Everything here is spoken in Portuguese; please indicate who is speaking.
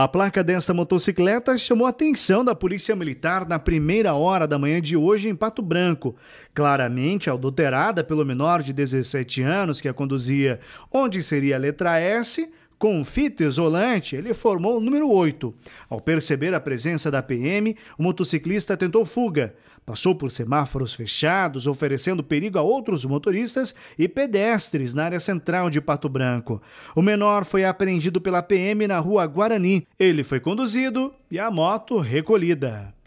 Speaker 1: A placa desta motocicleta chamou a atenção da Polícia Militar na primeira hora da manhã de hoje em Pato Branco, claramente adulterada pelo menor de 17 anos que a conduzia, onde seria a letra S com fita isolante, ele formou o número 8. Ao perceber a presença da PM, o motociclista tentou fuga. Passou por semáforos fechados, oferecendo perigo a outros motoristas e pedestres na área central de Pato Branco. O menor foi apreendido pela PM na rua Guarani. Ele foi conduzido e a moto recolhida.